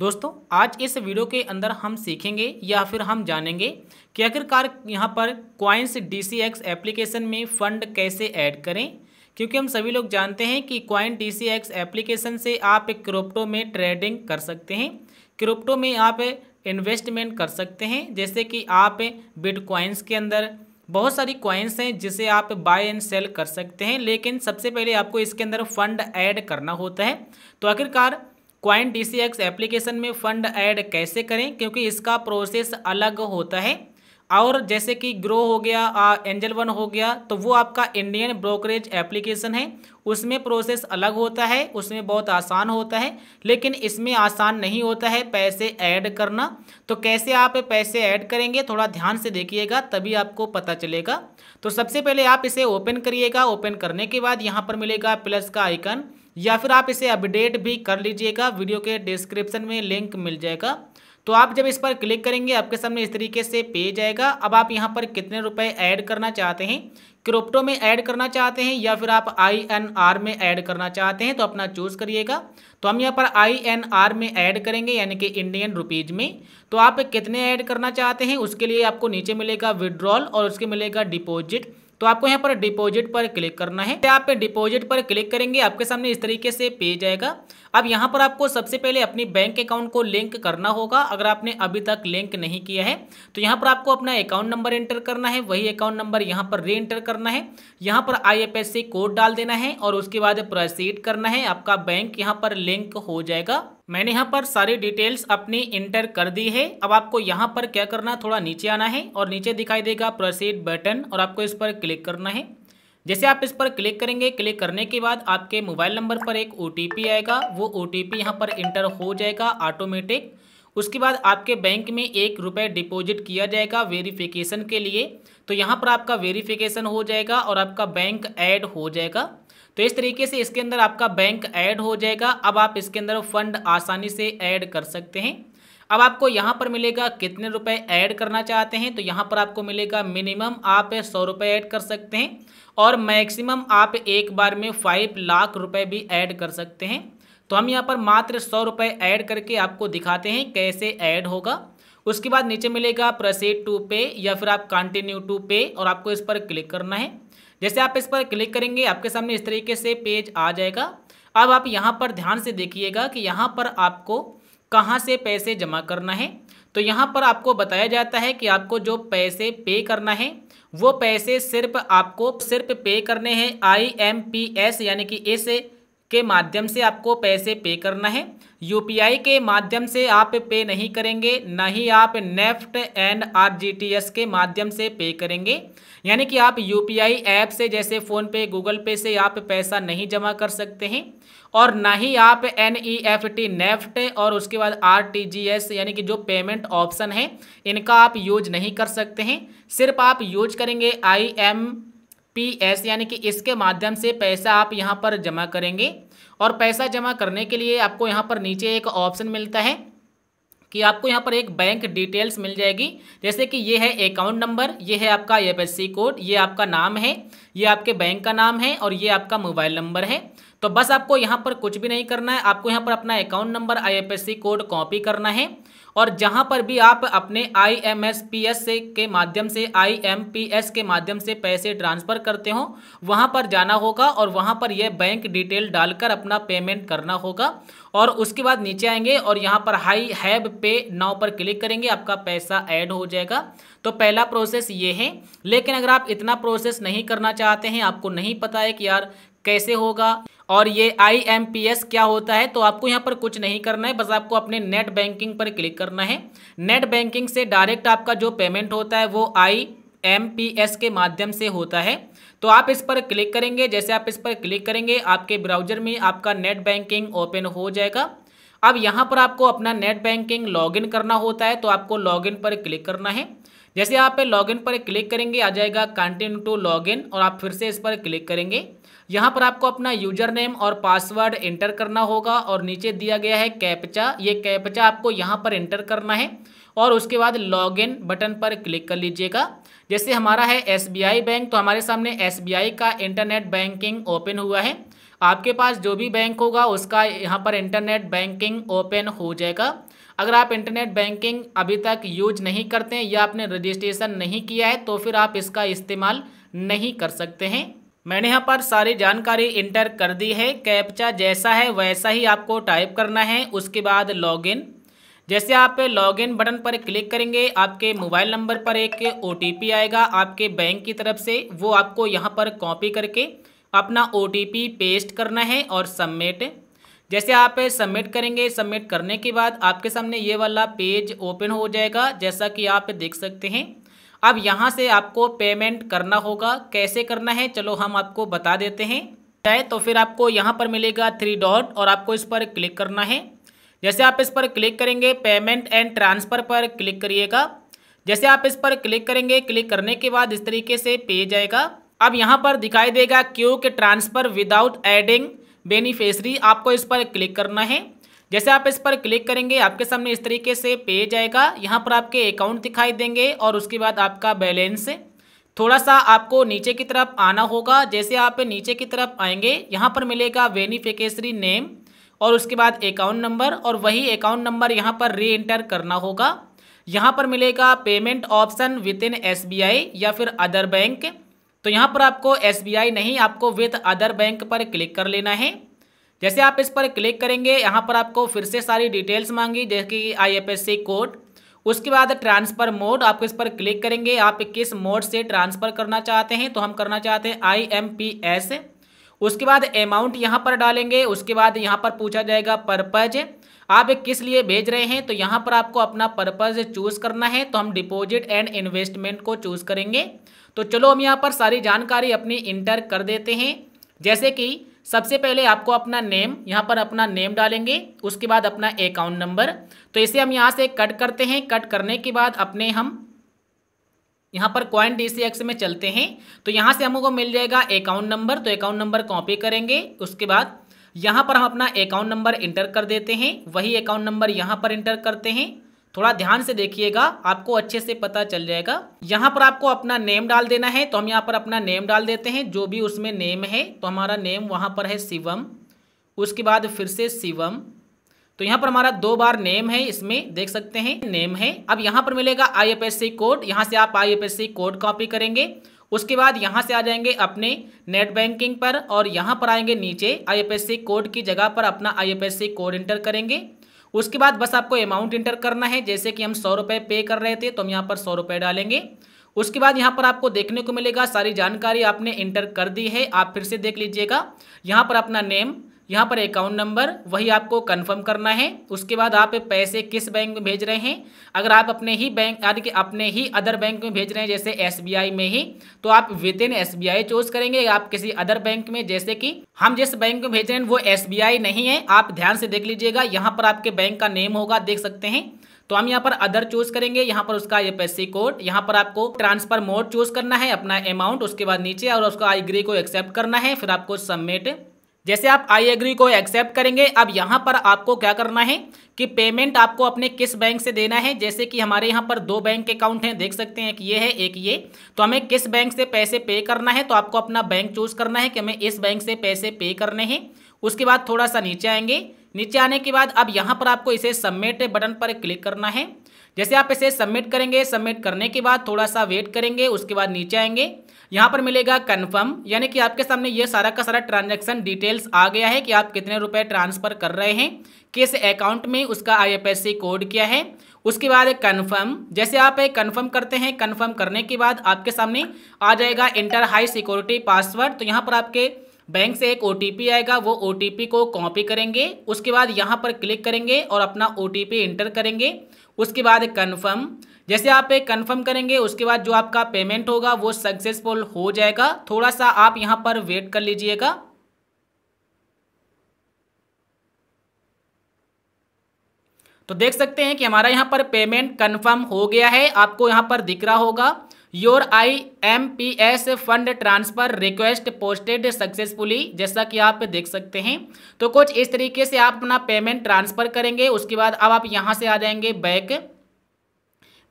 दोस्तों आज इस वीडियो के अंदर हम सीखेंगे या फिर हम जानेंगे कि आखिरकार यहाँ पर coins D C X application में फ़ंड कैसे ऐड करें क्योंकि हम सभी लोग जानते हैं कि coin D C X application से आप क्रिप्टो में ट्रेडिंग कर सकते हैं क्रिप्टो में आप इन्वेस्टमेंट कर सकते हैं जैसे कि आप क्वाइंस के अंदर बहुत सारी क्वाइंस हैं जिसे आप बाय एंड सेल कर सकते हैं लेकिन सबसे पहले आपको इसके अंदर फंड ऐड करना होता है तो आखिरकार क्वाइन डी एप्लीकेशन में फंड ऐड कैसे करें क्योंकि इसका प्रोसेस अलग होता है और जैसे कि ग्रो हो गया आ, एंजल वन हो गया तो वो आपका इंडियन ब्रोकरेज एप्लीकेशन है उसमें प्रोसेस अलग होता है उसमें बहुत आसान होता है लेकिन इसमें आसान नहीं होता है पैसे ऐड करना तो कैसे आप पैसे ऐड करेंगे थोड़ा ध्यान से देखिएगा तभी आपको पता चलेगा तो सबसे पहले आप इसे ओपन करिएगा ओपन करने के बाद यहाँ पर मिलेगा प्लस का आइकन या फिर आप इसे अपडेट भी कर लीजिएगा वीडियो के डिस्क्रिप्शन में लिंक मिल जाएगा तो आप जब इस पर क्लिक करेंगे आपके सामने इस तरीके से पेज आएगा अब आप यहाँ पर कितने रुपए ऐड करना चाहते हैं क्रिप्टो में ऐड करना चाहते हैं या फिर आप आई एन आर में ऐड करना चाहते हैं तो अपना चूज़ करिएगा तो हम यहाँ पर आई एन आर में ऐड करेंगे यानी कि इंडियन रुपीज़ में तो आप कितने ऐड करना चाहते हैं उसके लिए आपको नीचे मिलेगा विड्रॉल और उसके मिलेगा डिपॉजिट तो आपको यहाँ पर डिपॉजिट पर क्लिक करना है आप डिपॉजिट पर क्लिक करेंगे आपके सामने इस तरीके से पेज आएगा अब यहाँ पर आपको सबसे पहले अपनी बैंक अकाउंट को लिंक करना होगा अगर आपने अभी तक लिंक नहीं किया है तो यहाँ पर आपको अपना अकाउंट नंबर एंटर करना है वही अकाउंट नंबर यहाँ पर री एंटर करना है यहाँ पर आई कोड डाल देना है और उसके बाद प्रोसीड करना है आपका बैंक यहाँ पर लिंक हो जाएगा मैंने यहाँ पर सारी डिटेल्स अपनी इंटर कर दी है अब आपको यहाँ पर क्या करना है थोड़ा नीचे आना है और नीचे दिखाई देगा प्रोसीड बटन और आपको इस पर क्लिक करना है जैसे आप इस पर क्लिक करेंगे क्लिक करने के बाद आपके मोबाइल नंबर पर एक ओ आएगा वो ओ टी पी यहाँ पर इंटर हो जाएगा ऑटोमेटिक उसके बाद आपके बैंक में एक रुपये डिपॉजिट किया जाएगा वेरिफिकेशन के लिए तो यहाँ पर आपका वेरिफिकेशन हो जाएगा और आपका बैंक ऐड हो जाएगा तो इस तरीके से इसके अंदर आपका बैंक ऐड हो जाएगा अब आप इसके अंदर फंड आसानी से ऐड कर सकते हैं अब आपको यहाँ पर मिलेगा कितने रुपए ऐड करना चाहते हैं तो यहाँ पर आपको मिलेगा मिनिमम आप सौ रुपये ऐड कर सकते हैं और मैक्सिमम आप एक बार में फाइव लाख रुपए भी ऐड कर सकते हैं तो हम यहाँ पर मात्र सौ रुपये ऐड करके आपको दिखाते हैं कैसे ऐड होगा उसके बाद नीचे मिलेगा प्रसिड टू पे या फिर आप कंटिन्यू टू पे और आपको इस पर क्लिक करना है जैसे आप इस पर क्लिक करेंगे आपके सामने इस तरीके से पेज आ जाएगा अब आप यहाँ पर ध्यान से देखिएगा कि यहाँ पर आपको कहाँ से पैसे जमा करना है तो यहाँ पर आपको बताया जाता है कि आपको जो पैसे पे करना है वो पैसे सिर्फ आपको सिर्फ पे करने हैं आई एम पी एस यानी कि इस के माध्यम से आपको पैसे पे करना है यूपीआई के माध्यम से आप पे नहीं करेंगे ना ही आप नेफ्ट एंड आरजीटीएस के माध्यम से पे करेंगे यानी कि आप यूपीआई ऐप से जैसे फ़ोन पे गूगल पे से आप पैसा नहीं जमा कर सकते हैं और ना ही आप N E F T NEFT और उसके बाद आर टी जी एस यानी कि जो पेमेंट ऑप्शन है इनका आप यूज नहीं कर सकते हैं सिर्फ आप यूज करेंगे आई एम पी एस यानी कि इसके माध्यम से पैसा आप यहाँ पर जमा करेंगे और पैसा जमा करने के लिए आपको यहाँ पर नीचे एक ऑप्शन मिलता है कि आपको यहाँ पर एक बैंक डिटेल्स मिल जाएगी जैसे कि ये है अकाउंट नंबर ये है आपका एफएससी कोड ये आपका नाम है ये आपके बैंक का नाम है और ये आपका मोबाइल नंबर है तो बस आपको यहाँ पर कुछ भी नहीं करना है आपको यहाँ पर अपना account number C code copy करना है और जहां पर भी आप अपने I M S P S से के माध्यम से आई एम पी एस के माध्यम से पैसे ट्रांसफ़र करते हो वहां पर जाना होगा और वहां पर यह बैंक डिटेल डालकर अपना पेमेंट करना होगा और उसके बाद नीचे आएंगे और यहां पर हाई हैव पे नाउ पर क्लिक करेंगे आपका पैसा ऐड हो जाएगा तो पहला प्रोसेस ये है लेकिन अगर आप इतना प्रोसेस नहीं करना चाहते हैं आपको नहीं पता है कि यार कैसे होगा और ये आई क्या होता है तो आपको यहाँ पर कुछ नहीं करना है बस आपको अपने नेट बैंकिंग पर क्लिक करना है नेट बैंकिंग से डायरेक्ट आपका जो पेमेंट होता है वो आई एम पी एस के माध्यम से होता है तो आप इस पर क्लिक करेंगे जैसे आप इस पर क्लिक करेंगे आपके ब्राउजर में आपका नेट बैंकिंग ओपन हो जाएगा अब यहाँ पर आपको अपना नेट बैंकिंग लॉगिन करना होता है तो आपको लॉगिन पर क्लिक करना है जैसे आप लॉग लॉगिन पर क्लिक करेंगे आ जाएगा कंटिन्यू टू लॉगिन और आप फिर से इस पर क्लिक करेंगे यहाँ पर आपको अपना यूजर नेम और पासवर्ड एंटर करना होगा और नीचे दिया गया है कैप्चा ये कैप्चा आपको यहाँ पर एंटर करना है और उसके बाद लॉगिन बटन पर क्लिक कर लीजिएगा जैसे हमारा है एस बैंक तो हमारे सामने एस का इंटरनेट बैंकिंग ओपन हुआ है आपके पास जो भी बैंक होगा उसका यहाँ पर इंटरनेट बैंकिंग ओपन हो जाएगा अगर आप इंटरनेट बैंकिंग अभी तक यूज नहीं करते हैं या आपने रजिस्ट्रेशन नहीं किया है तो फिर आप इसका इस्तेमाल नहीं कर सकते हैं मैंने यहाँ पर सारी जानकारी इंटर कर दी है कैप्चा जैसा है वैसा ही आपको टाइप करना है उसके बाद लॉगिन जैसे आप लॉगिन बटन पर क्लिक करेंगे आपके मोबाइल नंबर पर एक ओ आएगा आपके बैंक की तरफ से वो आपको यहाँ पर कॉपी करके अपना ओ पेस्ट करना है और सबमिट जैसे आप सबमिट करेंगे सबमिट करने के बाद आपके सामने ये वाला पेज ओपन हो जाएगा जैसा कि आप देख सकते हैं अब यहाँ से आपको पेमेंट करना होगा कैसे करना है चलो हम आपको बता देते हैं चाहे तो फिर आपको यहाँ पर मिलेगा थ्री डॉट और आपको इस पर क्लिक करना है जैसे आप इस पर क्लिक करेंगे पेमेंट एंड ट्रांसफ़र पर क्लिक करिएगा जैसे आप इस पर क्लिक करेंगे क्लिक करने के बाद इस तरीके से पेज आएगा अब यहाँ पर दिखाई देगा क्यू के ट्रांसफ़र विदाउट एडिंग बेनिफिशरी आपको इस पर क्लिक करना है जैसे आप इस पर क्लिक करेंगे आपके सामने इस तरीके से पेज आएगा यहाँ पर आपके अकाउंट दिखाई देंगे और उसके बाद आपका बैलेंस थोड़ा सा आपको नीचे की तरफ आना होगा जैसे आप नीचे की तरफ आएंगे यहाँ पर मिलेगा बेनिफिकेशरी नेम और उसके बाद अकाउंट नंबर और वही अकाउंट नंबर यहाँ पर री एंटर करना होगा यहाँ पर मिलेगा payment option with in S या फिर अदर बैंक तो यहाँ पर आपको एस नहीं आपको विथ अदर बैंक पर क्लिक कर लेना है जैसे आप इस पर क्लिक करेंगे यहाँ पर आपको फिर से सारी डिटेल्स मांगी जैसे कि आई कोड उसके बाद ट्रांसफ़र मोड आप इस पर क्लिक करेंगे आप किस मोड से ट्रांसफ़र करना चाहते हैं तो हम करना चाहते हैं आई एम पी एस उसके बाद अमाउंट यहाँ पर डालेंगे उसके बाद यहाँ पर पूछा जाएगा पर्पज आप किस लिए भेज रहे हैं तो यहाँ पर आपको अपना पर्पज़ चूज़ करना है तो हम डिपॉजिट एंड इन्वेस्टमेंट को चूज़ करेंगे तो चलो हम यहाँ पर सारी जानकारी अपनी इंटर कर देते हैं जैसे कि सबसे पहले आपको अपना नेम यहाँ पर अपना नेम डालेंगे उसके बाद अपना अकाउंट नंबर तो इसे हम यहाँ से कट करते हैं कट करने के बाद अपने हम यहाँ पर कॉइन डी में चलते हैं तो यहाँ से हमको मिल जाएगा अकाउंट नंबर तो अकाउंट नंबर कॉपी करेंगे उसके बाद यहाँ पर हम अपना अकाउंट नंबर इंटर कर देते हैं वही अकाउंट नंबर यहाँ पर इंटर करते हैं थोड़ा ध्यान से देखिएगा आपको अच्छे से पता चल जाएगा यहाँ पर आपको अपना नेम डाल देना है तो हम यहाँ पर अपना नेम डाल देते हैं जो भी उसमें नेम है तो हमारा नेम वहाँ पर है शिवम उसके बाद फिर से शिवम तो यहाँ पर हमारा दो बार नेम है इसमें देख सकते हैं नेम है अब यहाँ पर मिलेगा सी कोड यहाँ से आप सी कोड कॉपी करेंगे उसके बाद यहाँ से आ जाएंगे अपने नेट बैंकिंग पर और यहाँ पर आएंगे नीचे आई कोड की जगह पर अपना आई कोड इंटर करेंगे उसके बाद बस आपको अमाउंट इंटर करना है जैसे कि हम सौ रुपये पे कर रहे थे तो हम यहाँ पर सौ रुपये डालेंगे उसके बाद यहाँ पर आपको देखने को मिलेगा सारी जानकारी आपने इंटर कर दी है आप फिर से देख लीजिएगा यहाँ पर अपना नेम यहाँ पर अकाउंट नंबर वही आपको कंफर्म करना है उसके बाद आप पैसे किस बैंक में भेज रहे हैं अगर आप अपने ही बैंक यानी कि अपने ही अदर बैंक में भेज रहे हैं जैसे एस में ही तो आप विद इन एस चूज करेंगे आप किसी अदर बैंक में जैसे कि हम जिस बैंक में भेज रहे हैं वो एस नहीं है आप ध्यान से देख लीजिएगा यहाँ पर आपके बैंक का नेम होगा देख सकते हैं तो हम यहाँ पर अदर चूज करेंगे यहाँ पर उसका ये पैसे कोड यहाँ पर आपको ट्रांसफर मोड चूज करना है अपना अमाउंट उसके बाद नीचे और उसका आई e e को एक्सेप्ट करना है फिर आपको सबमिट जैसे आप आई एग्री को एक्सेप्ट करेंगे अब यहाँ पर आपको क्या करना है कि पेमेंट आपको अपने किस बैंक से देना है जैसे कि हमारे यहाँ पर दो बैंक अकाउंट हैं देख सकते हैं एक ये है एक ये तो हमें किस बैंक से पैसे पे करना है तो आपको अपना बैंक चूज करना है कि हमें इस बैंक से पैसे पे करने हैं उसके बाद थोड़ा सा नीचे आएंगे नीचे आने के बाद अब यहाँ पर आपको इसे सबमिट बटन पर क्लिक करना है जैसे आप इसे सबमिट करेंगे सबमिट करने के बाद थोड़ा सा वेट करेंगे उसके बाद नीचे आएंगे यहाँ पर मिलेगा कन्फर्म यानी कि आपके सामने ये सारा का सारा ट्रांजेक्शन डिटेल्स आ गया है कि आप कितने रुपए ट्रांसफ़र कर रहे हैं किस अकाउंट में उसका आई कोड क्या है उसके बाद कन्फर्म जैसे आप कन्फर्म करते हैं कन्फर्म करने के बाद आपके सामने आ जाएगा इंटर हाई सिक्योरिटी पासवर्ड तो यहाँ पर आपके बैंक से एक ओ आएगा वो ओ को कॉपी करेंगे उसके बाद यहाँ पर क्लिक करेंगे और अपना ओ एंटर करेंगे उसके बाद कन्फर्म जैसे आप एक कन्फर्म करेंगे उसके बाद जो आपका पेमेंट होगा वो सक्सेसफुल हो जाएगा थोड़ा सा आप यहाँ पर वेट कर लीजिएगा तो देख सकते हैं कि हमारा यहाँ पर पेमेंट कन्फर्म हो गया है आपको यहाँ पर दिख रहा होगा your I M P S fund transfer request posted successfully जैसा कि आप देख सकते हैं तो कुछ इस तरीके से आप अपना पेमेंट ट्रांसफ़र करेंगे उसके बाद अब आप यहाँ से आ जाएंगे बैक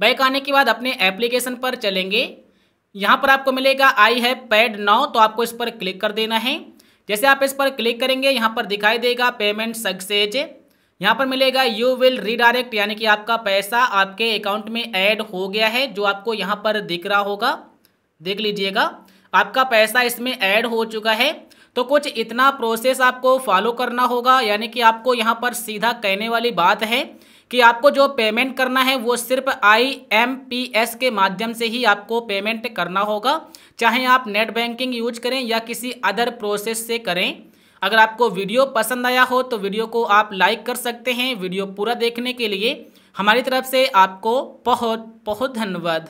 बैक आने के बाद अपने एप्लीकेशन पर चलेंगे यहाँ पर आपको मिलेगा आई हैव पैड नाउ तो आपको इस पर क्लिक कर देना है जैसे आप इस पर क्लिक करेंगे यहाँ पर दिखाई देगा पेमेंट सक्सेज यहाँ पर मिलेगा यू विल रीडायरेक्ट यानी कि आपका पैसा आपके अकाउंट में ऐड हो गया है जो आपको यहाँ पर दिख रहा होगा देख लीजिएगा आपका पैसा इसमें ऐड हो चुका है तो कुछ इतना प्रोसेस आपको फॉलो करना होगा यानी कि आपको यहाँ पर सीधा कहने वाली बात है कि आपको जो पेमेंट करना है वो सिर्फ आई एम पी एस के माध्यम से ही आपको पेमेंट करना होगा चाहे आप नेट बैंकिंग यूज करें या किसी अदर प्रोसेस से करें अगर आपको वीडियो पसंद आया हो तो वीडियो को आप लाइक कर सकते हैं वीडियो पूरा देखने के लिए हमारी तरफ से आपको बहुत बहुत धन्यवाद